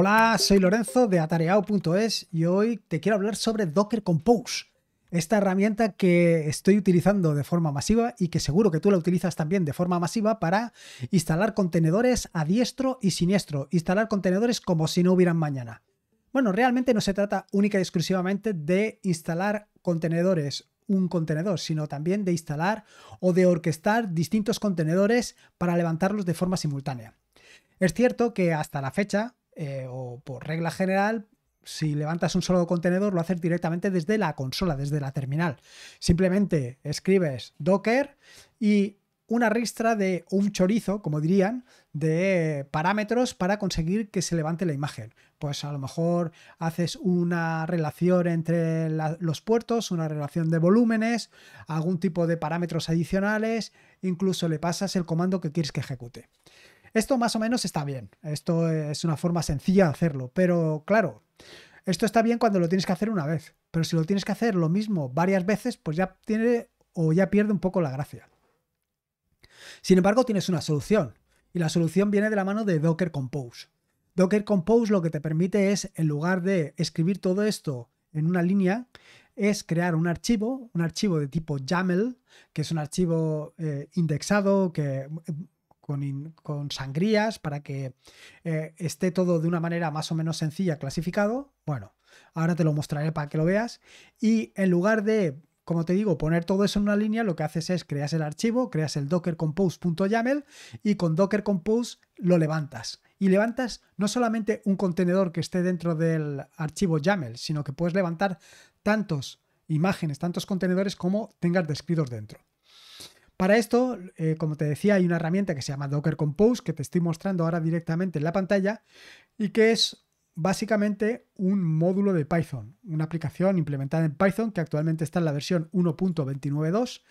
Hola, soy Lorenzo de atareao.es y hoy te quiero hablar sobre Docker Compose, esta herramienta que estoy utilizando de forma masiva y que seguro que tú la utilizas también de forma masiva para instalar contenedores a diestro y siniestro, instalar contenedores como si no hubieran mañana. Bueno, realmente no se trata única y exclusivamente de instalar contenedores un contenedor, sino también de instalar o de orquestar distintos contenedores para levantarlos de forma simultánea. Es cierto que hasta la fecha eh, o por regla general, si levantas un solo contenedor, lo haces directamente desde la consola, desde la terminal. Simplemente escribes Docker y una ristra de un chorizo, como dirían, de parámetros para conseguir que se levante la imagen. Pues a lo mejor haces una relación entre los puertos, una relación de volúmenes, algún tipo de parámetros adicionales, incluso le pasas el comando que quieres que ejecute. Esto más o menos está bien. Esto es una forma sencilla de hacerlo. Pero claro, esto está bien cuando lo tienes que hacer una vez. Pero si lo tienes que hacer lo mismo varias veces, pues ya tiene o ya pierde un poco la gracia. Sin embargo, tienes una solución. Y la solución viene de la mano de Docker Compose. Docker Compose lo que te permite es, en lugar de escribir todo esto en una línea, es crear un archivo, un archivo de tipo YAML, que es un archivo eh, indexado, que con, sangrías para que eh, esté todo de una manera más o menos sencilla clasificado. Bueno, ahora te lo mostraré para que lo veas. Y en lugar de, como te digo, poner todo eso en una línea, lo que haces es creas el archivo, creas el docker-compose.yaml y con docker compose lo levantas y levantas no solamente un contenedor que esté dentro del archivo YAML, sino que puedes levantar tantos imágenes, tantos contenedores como tengas descritos dentro. Para esto, eh, como te decía, hay una herramienta que se llama Docker Compose, que te estoy mostrando ahora directamente en la pantalla, y que es básicamente un módulo de Python, una aplicación implementada en Python que actualmente está en la versión 1.29.2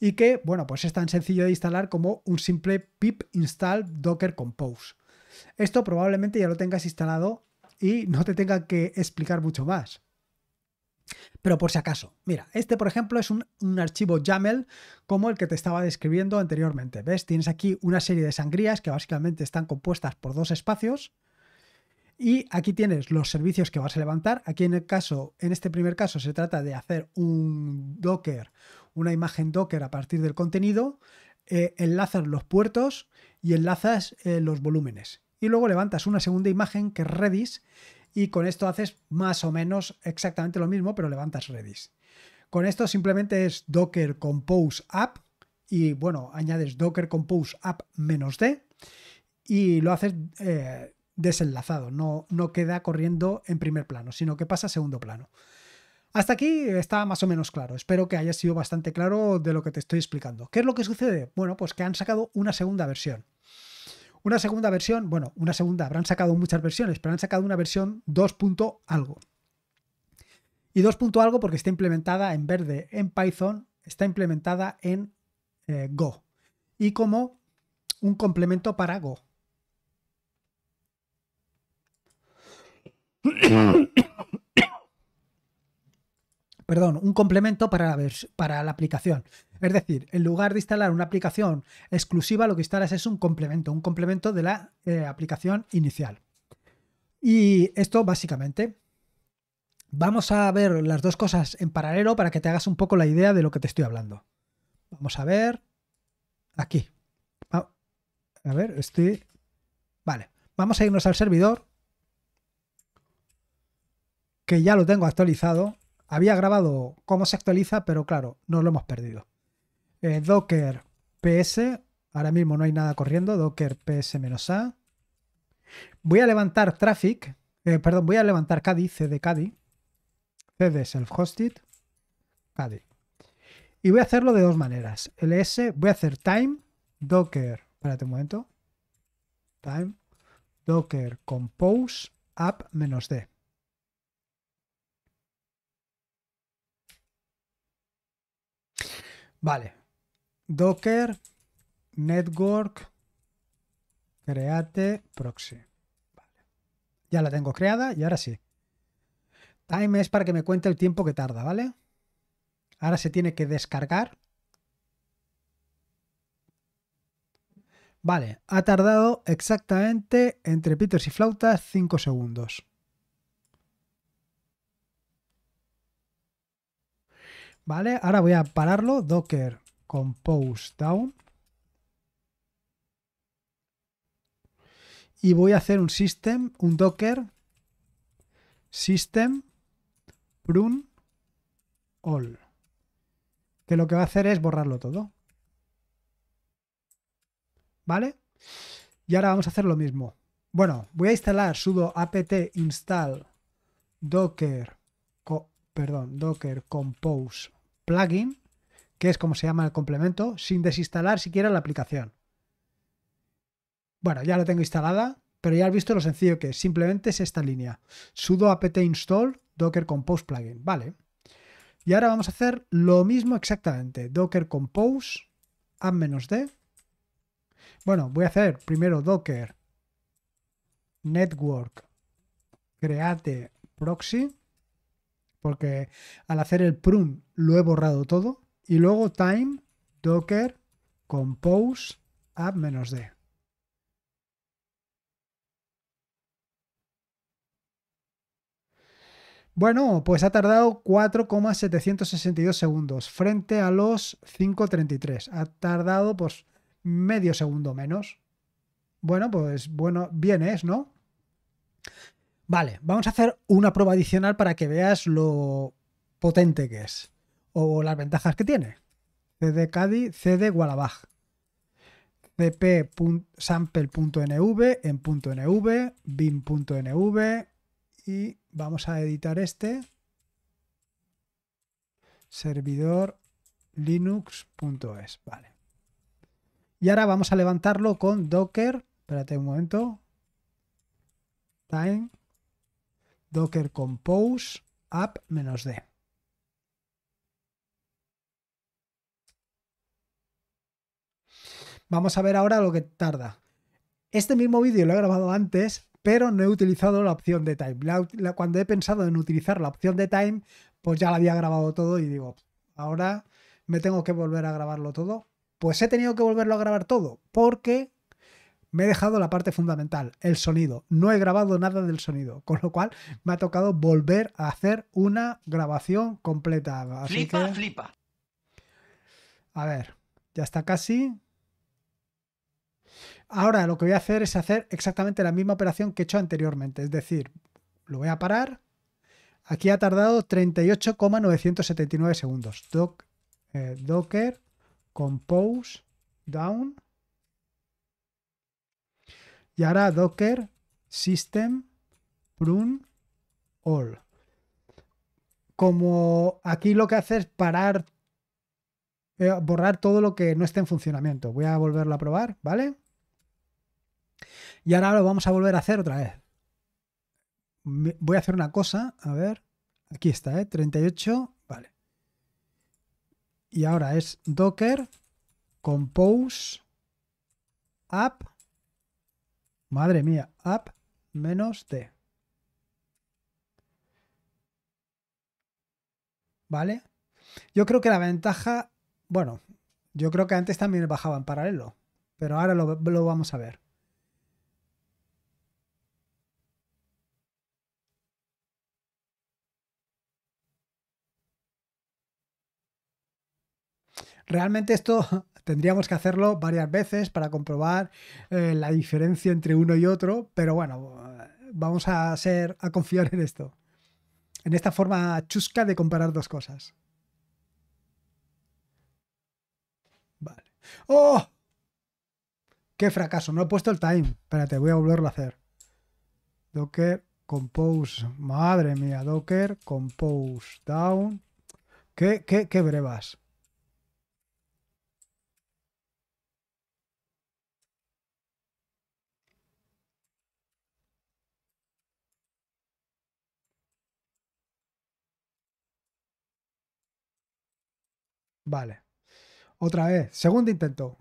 y que, bueno, pues es tan sencillo de instalar como un simple pip install docker compose. Esto probablemente ya lo tengas instalado y no te tenga que explicar mucho más. Pero por si acaso, mira, este por ejemplo es un, archivo YAML como el que te estaba describiendo anteriormente. ¿Ves? Tienes aquí una serie de sangrías que básicamente están compuestas por dos espacios. Y aquí tienes los servicios que vas a levantar. Aquí en el caso, en este primer caso, se trata de hacer un Docker, una imagen Docker a partir del contenido. Eh, enlazas los puertos y enlazas eh, los volúmenes. Y luego levantas una segunda imagen que es Redis y con esto haces más o menos exactamente lo mismo, pero levantas Redis. Con esto simplemente es docker compose app y bueno, añades docker compose app menos d y lo haces eh, desenlazado, no, no queda corriendo en primer plano, sino que pasa a segundo plano. Hasta aquí está más o menos claro. Espero que haya sido bastante claro de lo que te estoy explicando. ¿Qué es lo que sucede? Bueno, pues que han sacado una segunda versión. Una segunda versión, bueno, una segunda, habrán sacado muchas versiones, pero han sacado una versión 2. algo. Y 2. algo porque está implementada en verde en Python, está implementada en eh, Go. Y como un complemento para Go. Perdón, un complemento para la, para la aplicación. Es decir, en lugar de instalar una aplicación exclusiva, lo que instalas es un complemento, un complemento de la eh, aplicación inicial. Y esto básicamente. Vamos a ver las dos cosas en paralelo para que te hagas un poco la idea de lo que te estoy hablando. Vamos a ver. Aquí. Ah, a ver, estoy. Vale. Vamos a irnos al servidor. Que ya lo tengo actualizado. Había grabado cómo se actualiza, pero claro, nos lo hemos perdido. Eh, Docker PS, ahora mismo no hay nada corriendo, Docker PS-A. Voy a levantar traffic, eh, perdón, voy a levantar CADI, CD CADI, CD self-hosted, CADI. Y voy a hacerlo de dos maneras. LS, e voy a hacer time, Docker, espérate un momento, time, Docker compose app-d. Vale, docker network create proxy. Ya la tengo creada y ahora sí. Time es para que me cuente el tiempo que tarda, ¿vale? Ahora se tiene que descargar. Vale, ha tardado exactamente entre pitos y flautas 5 segundos. Vale, ahora voy a pararlo. Docker compose down. Y voy a hacer un system, un docker, system prune all, que lo que va a hacer es borrarlo todo. ¿Vale? Y ahora vamos a hacer lo mismo. Bueno, voy a instalar sudo apt install docker, perdón, docker compose plugin que es como se llama el complemento, sin desinstalar siquiera la aplicación. Bueno, ya la tengo instalada, pero ya has visto lo sencillo que es. Simplemente es esta línea. sudo apt install docker compose plugin. Vale. Y ahora vamos a hacer lo mismo exactamente. docker compose menos d Bueno, voy a hacer primero docker network create proxy porque al hacer el prune lo he borrado todo. Y luego time, docker, compose, app-d. Bueno, pues ha tardado 4,762 segundos frente a los 5,33. Ha tardado pues medio segundo menos. Bueno, pues bueno, bien es, ¿no? Vale, vamos a hacer una prueba adicional para que veas lo potente que es o las ventajas que tiene. CD Cádiz, CD Gualabaj. cp.sample.nv en punto .nv, bin.nv y vamos a editar este servidor linux.es, vale. Y ahora vamos a levantarlo con docker, espérate un momento. Time docker compose app-d. Vamos a ver ahora lo que tarda. Este mismo vídeo lo he grabado antes, pero no he utilizado la opción de time. cuando he pensado en utilizar la opción de time, pues ya la había grabado todo y digo, ahora me tengo que volver a grabarlo todo. Pues he tenido que volverlo a grabar todo, porque me he dejado la parte fundamental, el sonido. No he grabado nada del sonido, con lo cual me ha tocado volver a hacer una grabación completa. Así flipa, flipa. A ver, ya está casi. Ahora lo que voy a hacer es hacer exactamente la misma operación que he hecho anteriormente, es decir, lo voy a parar. Aquí ha tardado 38,979 segundos. Eh, docker compose down. Y ahora docker system prune all. Como aquí lo que hace es parar, eh, borrar todo lo que no esté en funcionamiento. Voy a volverlo a probar, ¿vale? y ahora lo vamos a volver a hacer otra vez. Voy a hacer una cosa, a ver, aquí está, ¿eh? 38, vale. Y ahora es docker compose app, madre mía, app menos d. ¿Vale? Yo creo que la ventaja, bueno, yo creo que antes también bajaba en paralelo, pero ahora lo, lo vamos a ver. Realmente esto tendríamos que hacerlo varias veces para comprobar eh, la diferencia entre uno y otro, pero bueno, vamos a, a confiar en esto, en esta forma chusca de comparar dos cosas. Vale. ¡Oh! ¡Qué fracaso! No he puesto el time. Espérate, voy a volverlo a hacer. Docker compose. Madre mía, Docker compose down. qué, qué brevas? Vale. Otra vez. Segundo intento.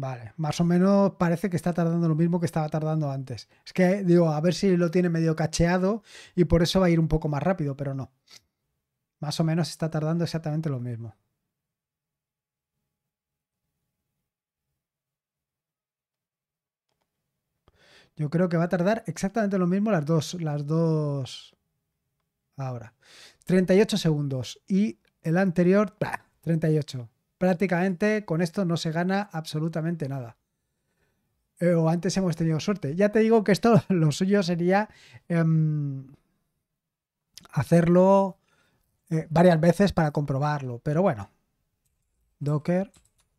Vale, más o menos parece que está tardando lo mismo que estaba tardando antes. Es que digo, a ver si lo tiene medio cacheado y por eso va a ir un poco más rápido, pero no. Más o menos está tardando exactamente lo mismo. Yo creo que va a tardar exactamente lo mismo las dos, las dos. Ahora. 38 segundos y el anterior, 38. Prácticamente con esto no se gana absolutamente nada. Eh, o antes hemos tenido suerte. Ya te digo que esto lo suyo sería em, hacerlo eh, varias veces para comprobarlo. Pero bueno. Docker,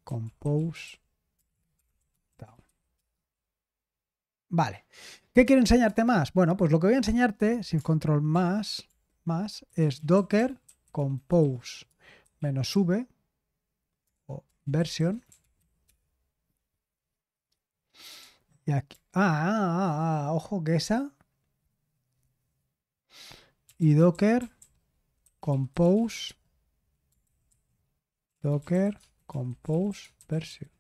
compose. Vale. ¿Qué quiero enseñarte más? Bueno, pues lo que voy a enseñarte, sin control más, más, es docker compose menos v o version. Y aquí. Ah, ah, ah, ah, ah ojo que esa. Y docker compose. Docker compose version.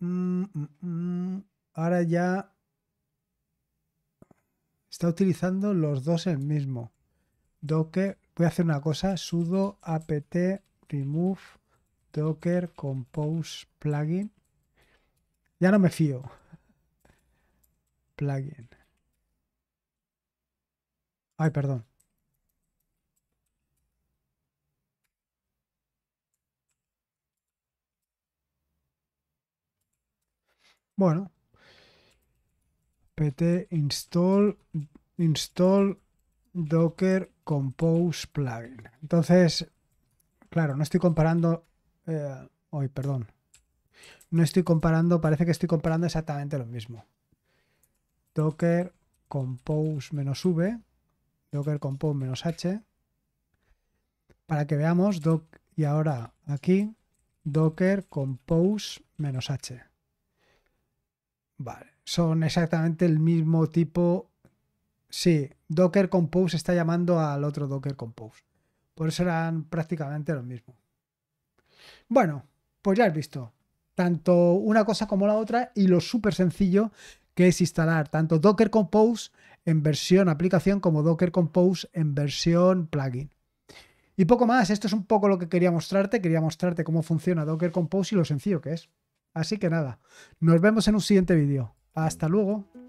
Mm, mm, mm. Ahora ya está utilizando los dos el mismo. Docker, voy a hacer una cosa, sudo apt remove docker compose plugin. Ya no me fío. Plugin. Ay, perdón. Bueno. pt install install docker compose plugin. Entonces, claro, no estoy comparando eh, hoy, perdón. No estoy comparando, parece que estoy comparando exactamente lo mismo. Docker compose menos v, docker compose menos h, para que veamos, y ahora aquí, docker compose menos h. Vale, son exactamente el mismo tipo. Sí, Docker Compose está llamando al otro Docker Compose. Por eso eran prácticamente lo mismo. Bueno, pues ya has visto. Tanto una cosa como la otra y lo súper sencillo que es instalar tanto Docker Compose en versión aplicación como Docker Compose en versión plugin. Y poco más, esto es un poco lo que quería mostrarte. Quería mostrarte cómo funciona Docker Compose y lo sencillo que es. Así que nada, nos vemos en un siguiente vídeo. Hasta luego.